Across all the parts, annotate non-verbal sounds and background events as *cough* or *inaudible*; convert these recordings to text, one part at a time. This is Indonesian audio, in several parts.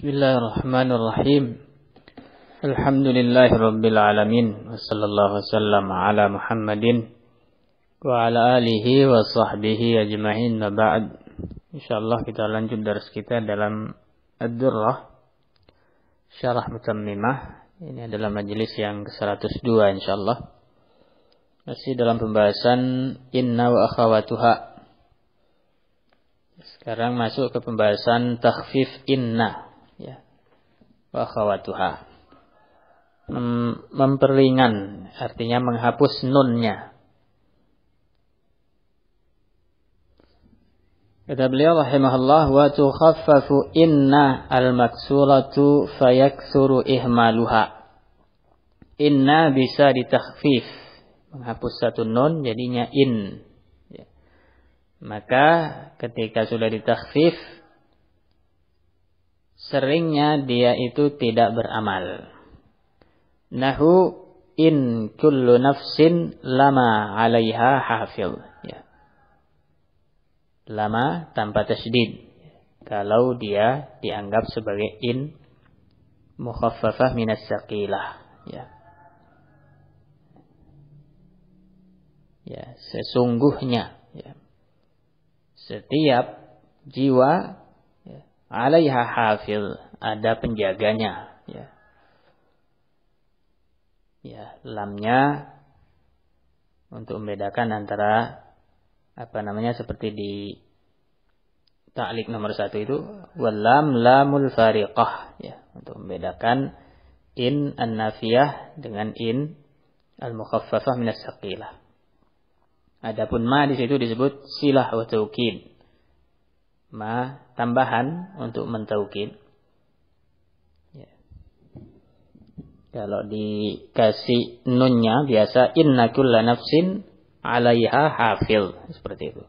Bismillahirrahmanirrahim. Alhamdulillahi Rabbil Alamin. Wassallallahu ala Muhammadin. Wa ala alihi wa sahbihi ajma'in wa ba'd. InsyaAllah kita lanjut dari kita dalam Ad-Durrah. Syarah Mutammimah. Ini adalah majelis yang ke-102 insyaAllah. Masih dalam pembahasan Inna wa akhawatuha. Sekarang masuk ke pembahasan takhfif inna ya wa khawatuha Mem memperingan artinya menghapus nunnya Kata beliau rahimahullah wa tukhaffafu inna al-maksuratu fayaksuru ihmaluha. Inna bisa ditakhfif. Menghapus satu nun jadinya in. Ya. Maka ketika sudah ditakhfif seringnya dia itu tidak beramal. Nahu in kullu nafsin lama 'alaiha hafil. Ya. Lama tanpa tasydid. Kalau dia dianggap sebagai in mukhaffafah minas saqilah. Ya. Ya, sesungguhnya ya. Setiap jiwa alaiha hafil ada penjaganya ya ya lamnya untuk membedakan antara apa namanya seperti di taklik nomor satu itu walam lamul fariqah ya untuk membedakan in an-nafiyah dengan in al-mukhaffafah min as Adapun ma di situ disebut silah wa taukin ma tambahan untuk mentaukid. Ya. Kalau dikasih nunnya biasa inna kulla nafsin alaiha hafil seperti itu.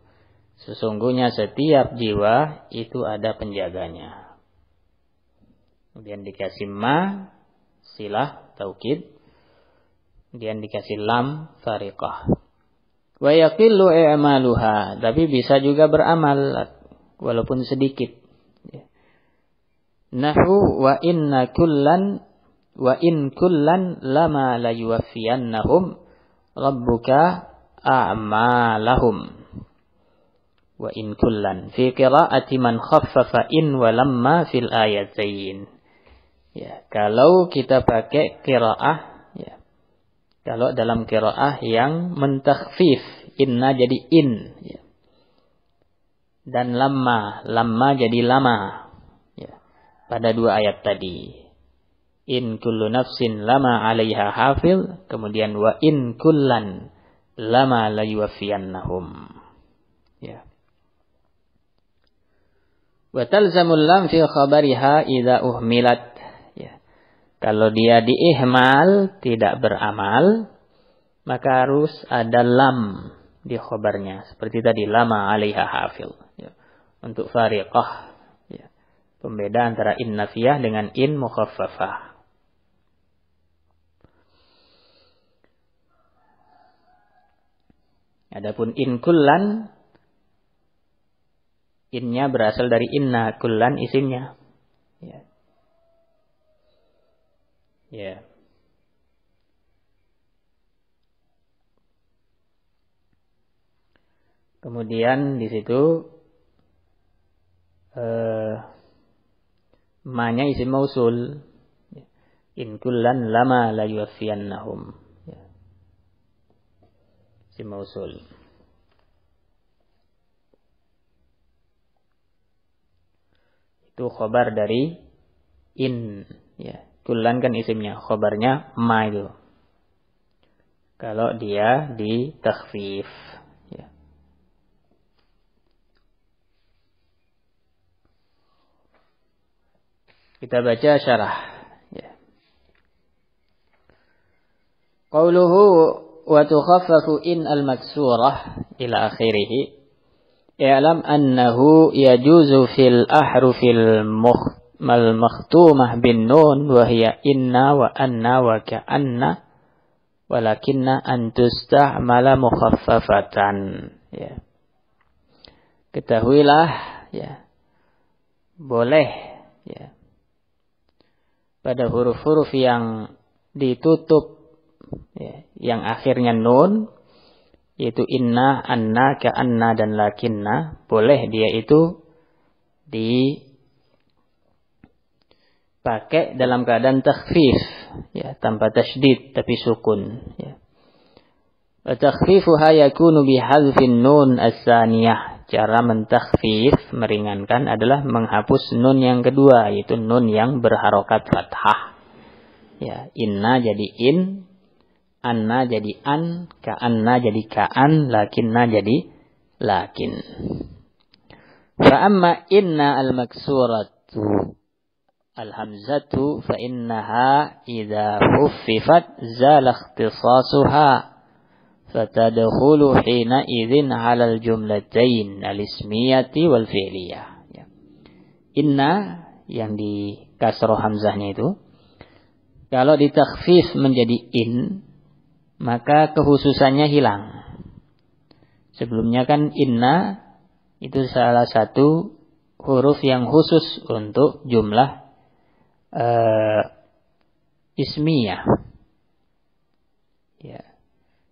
Sesungguhnya setiap jiwa itu ada penjaganya. Kemudian dikasih ma silah taukid. Kemudian dikasih lam fariqah. Wa yaqillu i'maluha, tapi bisa juga beramal walaupun sedikit. Ya. Nahu wa inna kullan wa in kullan lama la yuwaffiyannahum rabbuka a'malahum wa in kullan fi qiraati man khaffafa in wa lamma fil ayatain ya kalau kita pakai qiraah ya kalau dalam qiraah yang mentakhfif inna jadi in ya dan lama lama jadi lama ya, pada dua ayat tadi in kullu nafsin lama 'alaiha hafil kemudian wa in kullan lama la ya wa talzamul lam fi khabariha idza uhmilat ya kalau dia diihmal tidak beramal maka harus ada lam di khabarnya seperti tadi lama 'alaiha hafil untuk fariqah. Ya. Pembeda antara in nafiyah dengan in mukhaffafah. Adapun in kullan innya berasal dari inna kullan isimnya. Ya. Ya. Kemudian di situ manya eh, isim mausul in kullan lama la yuwaffiyannahum ya. isim mausul itu khobar dari in ya kullan kan isimnya khobarnya ma itu kalau dia di takhfif Kita baca syarah. Ya. Qauluhu wa tukhaffafu in al-maksurah ila akhirih. I'lam annahu yajuzu fil ahrufil mal makhtumah bin nun wa hiya inna wa anna wa ka'anna walakinna an tusta'mala mukhaffafatan ya ketahuilah ya boleh ya yeah. pada huruf-huruf yang ditutup ya, yang akhirnya nun yaitu inna, anna, ka'anna dan lakinna boleh dia itu dipakai dalam keadaan takhfif ya tanpa tasydid tapi sukun ya. takhfifu hayakunu bihadzfin nun asaniyah cara mentakhfif meringankan adalah menghapus nun yang kedua yaitu nun yang berharokat fathah ya inna jadi in anna jadi an ka'anna jadi ka'an lakinna jadi lakin fa amma inna al maksuratu al hamzatu fa innaha idza huffifat zala ikhtisasuha fatadkhulu hina idzin 'alal jumlatain al-ismiyati wal fi'liyah ya. inna yang di kasroh hamzahnya itu kalau ditakhfif menjadi in maka kehususannya hilang sebelumnya kan inna itu salah satu huruf yang khusus untuk jumlah uh, ismiyah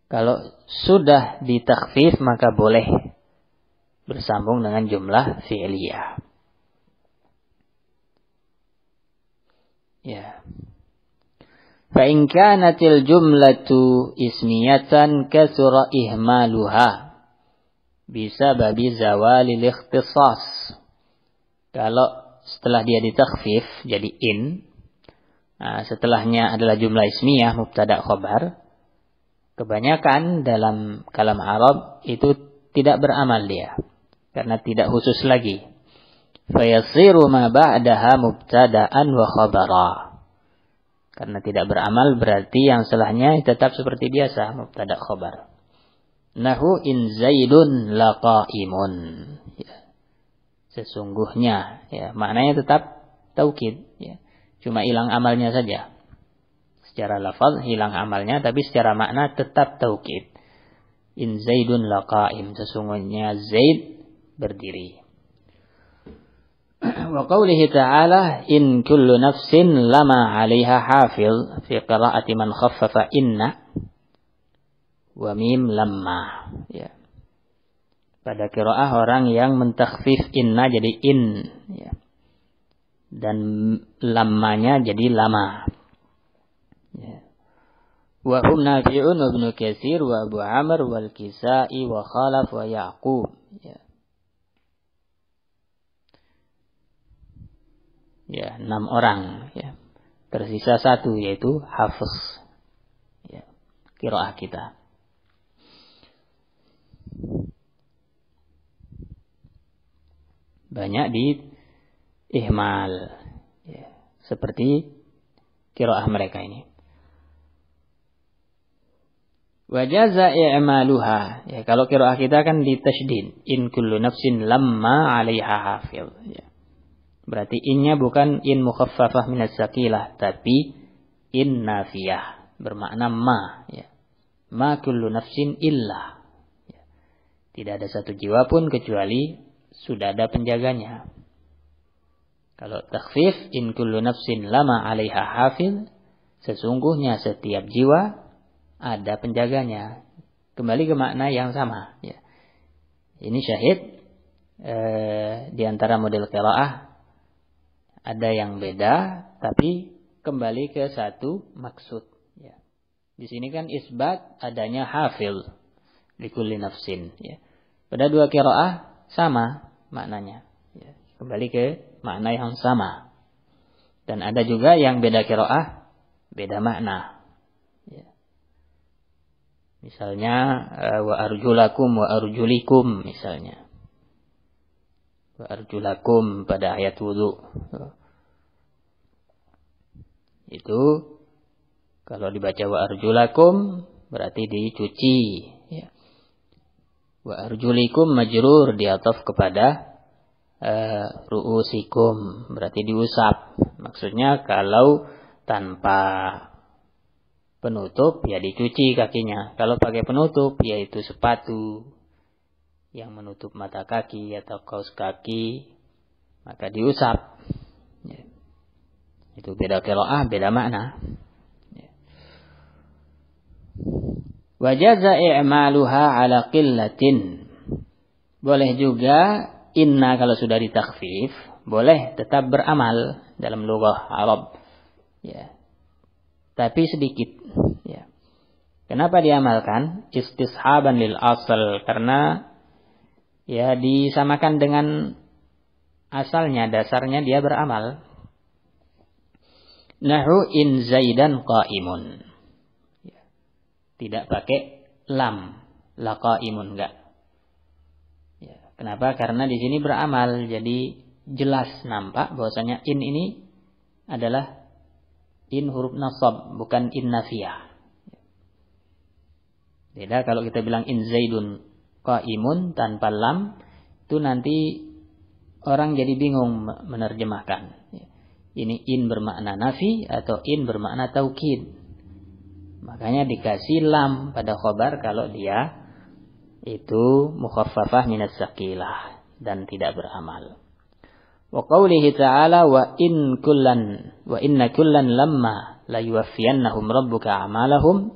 kalau sudah ditakfif maka boleh bersambung dengan jumlah fi'liyah. Ya. Fa in kanatil jumlatu ismiyatan kasura ihmaluha bisa babi zawali ikhtisas. Kalau setelah dia ditakfif jadi in, nah, setelahnya adalah jumlah ismiyah mubtada khobar, Kebanyakan dalam kalam Arab itu tidak beramal dia. Karena tidak khusus lagi. Fayasiru ma ba'daha mubtada'an wa khabara. Karena tidak beramal berarti yang setelahnya tetap seperti biasa. Mubtada khabar. Nahu in zaidun laqaimun. Ya. Sesungguhnya. Ya, maknanya tetap taukid. Ya. Cuma hilang amalnya saja. Secara lafaz hilang amalnya tapi secara makna tetap taukid. In Zaidun laqaim sesungguhnya Zaid berdiri. *clears throat* Wa qawlihi ta'ala in kullu nafsin lama 'alaiha hafil fi qira'ati man khaffafa inna wa mim lamma ya. Pada qiraah orang yang mentakhfif inna jadi in ya. Dan lamanya jadi lama Wa hum Nafi'un wa Katsir wa Abu Amr wal Kisai wa Khalaf wa Yaqub. Ya. ya enam orang ya tersisa satu yaitu Hafiz ya kiroah kita banyak di ihmal ya, seperti kiroah mereka ini Wajaza i'maluha. Ya, kalau kiraah kita kan di tasydid. In kullu nafsin lamma 'alaiha hafiz. Ya. Berarti innya bukan in mukhaffafah minas sakilah, tapi in nafiyah. Bermakna ma. Ya. Ma kullu nafsin illa. Ya. Tidak ada satu jiwa pun kecuali sudah ada penjaganya. Kalau takhfif in kullu nafsin lama 'alaiha hafiz, sesungguhnya setiap jiwa ada penjaganya. Kembali ke makna yang sama. Ya. Ini syahid E, di antara model kelaah ada yang beda, tapi kembali ke satu maksud. Ya. Di sini kan isbat adanya hafil likulli nafsin. Ya. Pada dua kiraah sama maknanya. Ya. Kembali ke makna yang sama. Dan ada juga yang beda kiraah, beda makna. Misalnya eh, wa arjulakum wa arjulikum misalnya. Wa arjulakum pada ayat wudhu. Itu kalau dibaca wa arjulakum berarti dicuci. Ya. Wa arjulikum majrur diatof kepada uh, ruusikum berarti diusap. Maksudnya kalau tanpa penutup ya dicuci kakinya. Kalau pakai penutup yaitu sepatu yang menutup mata kaki atau kaos kaki maka diusap. Ya. Itu beda ah beda makna. Ya. Wajaza i'maluha ala qillatin. Boleh juga inna kalau sudah ditakfif, boleh tetap beramal dalam lugah Arab. Ya. Tapi sedikit Ya. Kenapa diamalkan? Istishaban lil asal karena ya disamakan dengan asalnya dasarnya dia beramal. Nahu in zaidan qaimun. Ya. Tidak pakai lam, la qaimun enggak. Ya. Kenapa? Karena di sini beramal jadi jelas nampak bahwasanya in ini adalah in huruf nasab bukan in nafiyah. Beda kalau kita bilang in zaidun qaimun tanpa lam itu nanti orang jadi bingung menerjemahkan. Ini in bermakna nafi atau in bermakna taukid. Makanya dikasih lam pada khobar kalau dia itu mukhaffafah minas sakilah dan tidak beramal. وقوله تعالى وإن كلا وإن كلا لما ليوفينهم ربك أعمالهم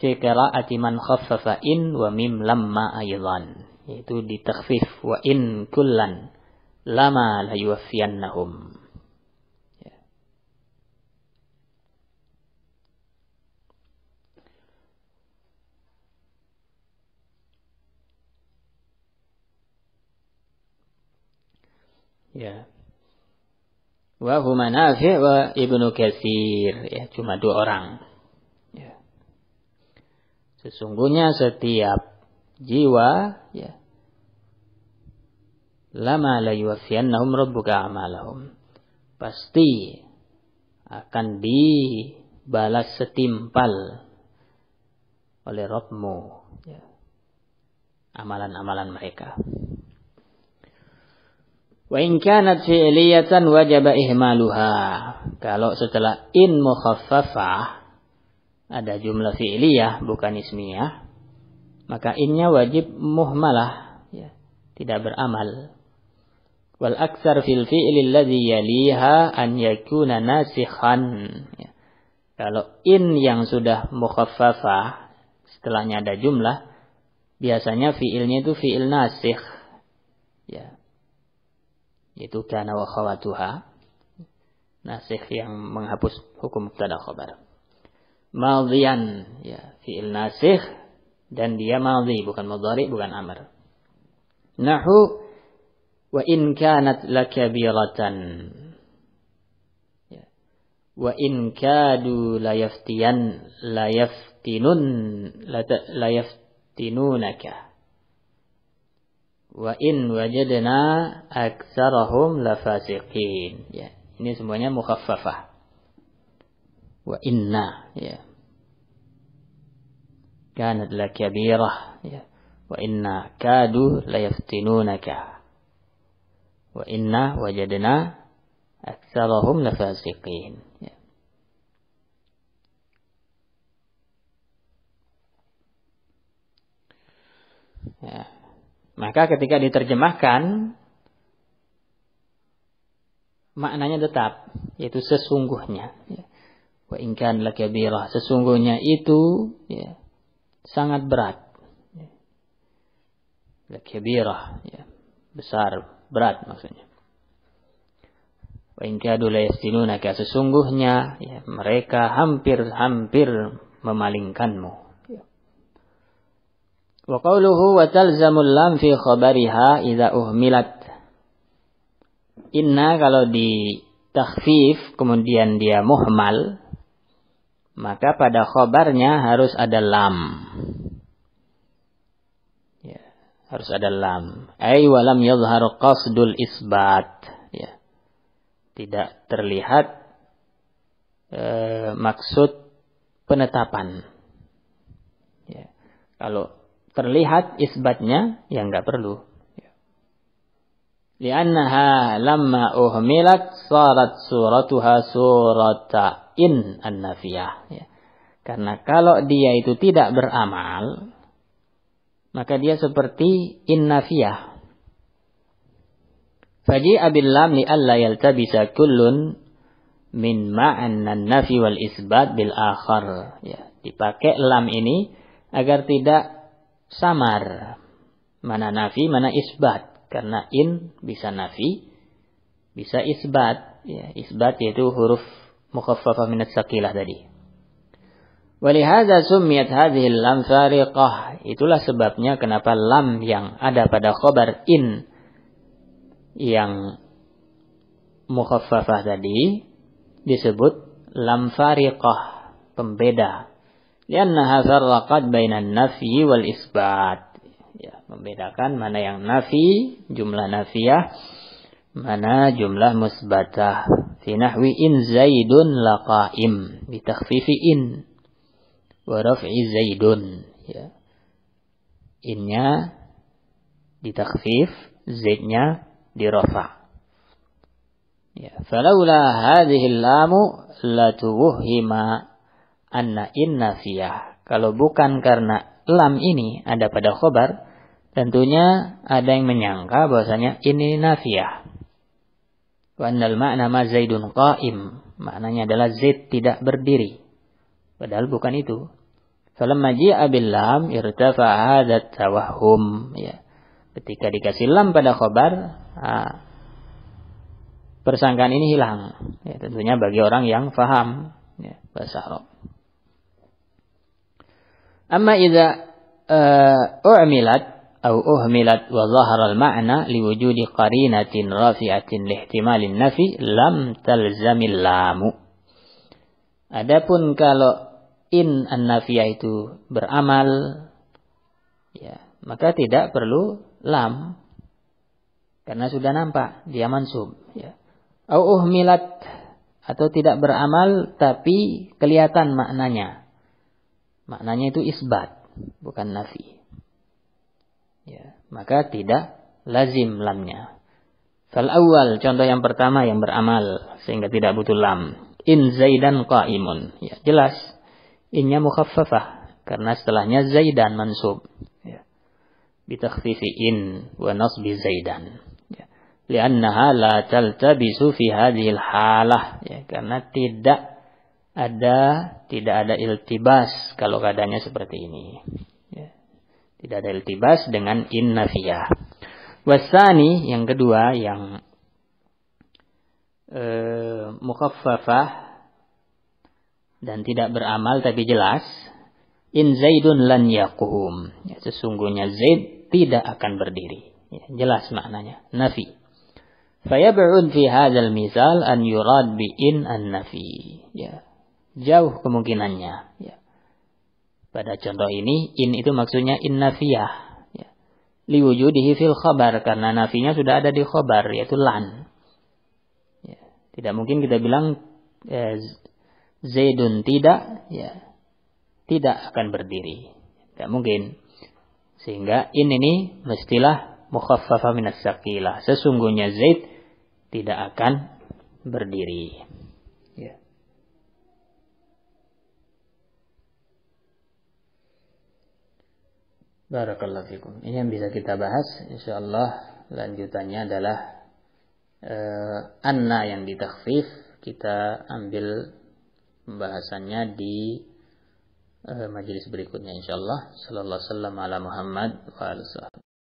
في قراءة من خفف إن وميم لما أيضا yaitu التخفيف وإن كلا لما ليوفينهم Ya. Wa huma Nafi' wa Ibnu Katsir, ya cuma dua orang. Ya. Sesungguhnya setiap jiwa ya lama la yuwaffiyannahum rabbuka amalahum. Pasti akan dibalas setimpal oleh Rabbmu ya. amalan-amalan mereka. Wa in kanat fi'liyatan wajaba ihmaluha. Kalau setelah in mukhaffafah ada jumlah fi'liyah bukan ismiyah, maka innya wajib muhmalah, ya, tidak beramal. Wal aktsar fil fi'li alladhi yaliha an yakuna nasikhan. Ya. Kalau in yang sudah mukhaffafah setelahnya ada jumlah, biasanya fiilnya itu fiil nasikh yaitu kana wa khawatuha nasikh yang menghapus hukum mubtada khabar madhiyan ya fi'il nasikh dan dia madhi bukan mudhari bukan amr nahu wa in kanat lakabiratan ya. wa in kadu layaftiyan layaftinun layaftinunaka wa in wajadna aktsarahum lafasiqin ya ini semuanya mukhaffafah wa inna ya kanat lakabirah ya wa inna kadu layaftinunaka wa inna wajadna aktsarahum lafasiqin ya Yeah. Maka ketika diterjemahkan maknanya tetap yaitu sesungguhnya. Ya. Wa ingkan lakabirah sesungguhnya itu ya, sangat berat. Ya. Lakabirah ya, besar berat maksudnya. Wa ingkadu layastinunaka sesungguhnya ya, mereka hampir-hampir memalingkanmu. Wa qawluhu wa talzamul lam fi khabariha idza uhmilat. Inna kalau di takhfif kemudian dia muhmal maka pada khobarnya harus ada lam. Ya, harus ada lam. Ai walam yadhhar qasdul isbat. Ya. Tidak terlihat eh, maksud penetapan. Ya. Kalau terlihat isbatnya yang nggak perlu. Liannaha lama uhmilat sarat suratuha surata in an Ya. Karena kalau dia itu tidak beramal, maka dia seperti in-nafiyah. Faji'a billam li'alla yaltabisa kullun min ma'annan nafi wal isbat bil akhar. Ya, dipakai lam ini agar tidak samar. Mana nafi, mana isbat. Karena in bisa nafi, bisa isbat. Ya, isbat yaitu huruf mukhaffafah minat sakilah tadi. Walihada summiyat hadhil lam fariqah. Itulah sebabnya kenapa lam yang ada pada khobar in yang mukhaffafah tadi disebut lam fariqah, pembeda. Liannaha farraqat bainan nafi wal isbat. Ya, membedakan mana yang nafi, jumlah nafiyah, mana jumlah musbatah. Fi nahwi in zaidun laqaim Bitakfifi in Waraf'i zaidun ya. Innya ditakfif, zaidnya dirafa. Ya, falaula hadhihi lamu latuwhima anna inna fiyah. Kalau bukan karena lam ini ada pada khobar, tentunya ada yang menyangka bahwasanya ini nafiyah. Wa annal ma'na ma zaidun qa'im. Maknanya adalah zaid tidak berdiri. Padahal bukan itu. Falamma ji'a bil lam irtafa'a hadat tawahhum. Ya. Ketika dikasih lam pada khobar, ah, persangkaan ini hilang. Ya, tentunya bagi orang yang faham ya, bahasa Arab. Amma idza eh, u'milat atau uhmilat wa zahara al-ma'na liwujudi qarinatin rafi'atin lihtimalin nafi lam talzamil lamu. Adapun kalau in an-nafiyah itu beramal ya, maka tidak perlu lam karena sudah nampak dia mansub ya. Au uhmilat atau tidak beramal tapi kelihatan maknanya Maknanya itu isbat, bukan nafi. Ya, maka tidak lazim lamnya. Fal awal, contoh yang pertama yang beramal sehingga tidak butuh lam. In Zaidan qaimun. Ya, jelas. Innya mukhaffafah karena setelahnya Zaidan mansub. Ya. Bitakhfifi in wa nasbi Zaidan. Ya. Liannaha la taltabisu fi hadhil Ya, karena tidak ada tidak ada iltibas kalau keadaannya seperti ini. Ya. Tidak ada iltibas dengan innafiyah. Wasani yang kedua yang e, mukhaffafah dan tidak beramal tapi jelas. In Zaidun lan yakuhum, Ya, sesungguhnya Zaid tidak akan berdiri. Ya, jelas maknanya. Nafi. Fayab'un fi hadzal misal an yurad bi in an nafi. Ya jauh kemungkinannya. Ya. Pada contoh ini, in itu maksudnya in nafiyah. Ya. Liwujudihi fil khabar, karena nafinya sudah ada di khabar, yaitu lan. Ya. Tidak mungkin kita bilang eh, Zaidun tidak, ya tidak akan berdiri. Tidak mungkin. Sehingga in ini mestilah mukhaffafa minas sakilah. Sesungguhnya Zaid tidak akan berdiri. Barakallahu fikum. Ini yang bisa kita bahas. Insyaallah lanjutannya adalah uh, anna yang ditakhfif. Kita ambil pembahasannya di uh, eh, majelis berikutnya insyaallah. Sallallahu alaihi wasallam ala Muhammad wa